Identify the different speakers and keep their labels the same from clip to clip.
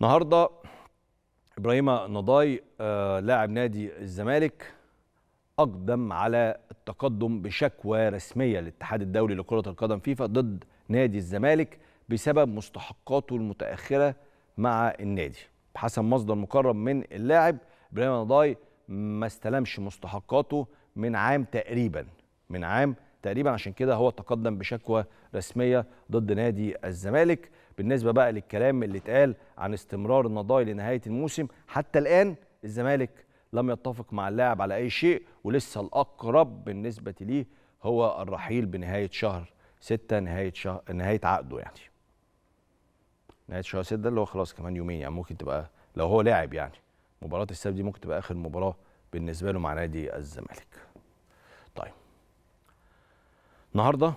Speaker 1: النهارده ابراهيم نضاي آه، لاعب نادي الزمالك اقدم على التقدم بشكوى رسميه للاتحاد الدولي لكره القدم فيفا ضد نادي الزمالك بسبب مستحقاته المتاخره مع النادي بحسب مصدر مقرب من اللاعب ابراهيم نضاي ما استلمش مستحقاته من عام تقريبا من عام تقريبا عشان كده هو تقدم بشكوى رسميه ضد نادي الزمالك بالنسبه بقى للكلام اللي اتقال عن استمرار النضاي لنهايه الموسم حتى الان الزمالك لم يتفق مع اللاعب على اي شيء ولسه الاقرب بالنسبه ليه هو الرحيل بنهايه شهر 6 نهايه شهر نهايه عقده يعني نهايه شهر 6 ده اللي هو خلاص كمان يومين يعني ممكن تبقى لو هو لاعب يعني مباراه السبت دي ممكن تبقى اخر مباراه بالنسبه له مع نادي الزمالك طيب النهارده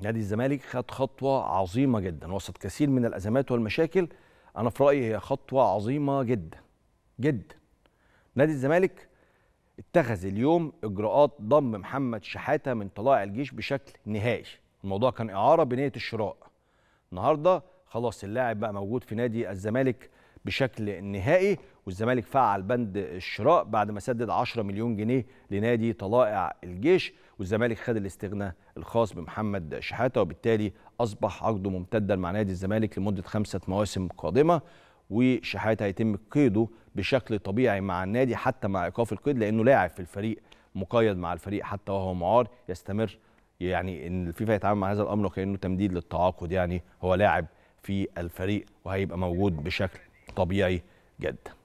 Speaker 1: نادي الزمالك خد خطوه عظيمه جدا وسط كثير من الازمات والمشاكل انا في رايي هي خطوه عظيمه جدا جدا نادي الزمالك اتخذ اليوم اجراءات ضم محمد شحاته من طلائع الجيش بشكل نهائي الموضوع كان اعاره بنيه الشراء النهارده خلاص اللاعب بقى موجود في نادي الزمالك بشكل نهائي والزمالك فعل بند الشراء بعد ما سدد 10 مليون جنيه لنادي طلائع الجيش والزمالك خد الاستغناء الخاص بمحمد شحاته وبالتالي اصبح عقده ممتدا مع نادي الزمالك لمده خمسه مواسم قادمه وشحاته هيتم قيده بشكل طبيعي مع النادي حتى مع ايقاف القيد لانه لاعب في الفريق مقيد مع الفريق حتى وهو معار يستمر يعني ان الفيفا يتعامل مع هذا الامر وكانه تمديد للتعاقد يعني هو لاعب في الفريق وهيبقى موجود بشكل طبيعي جدا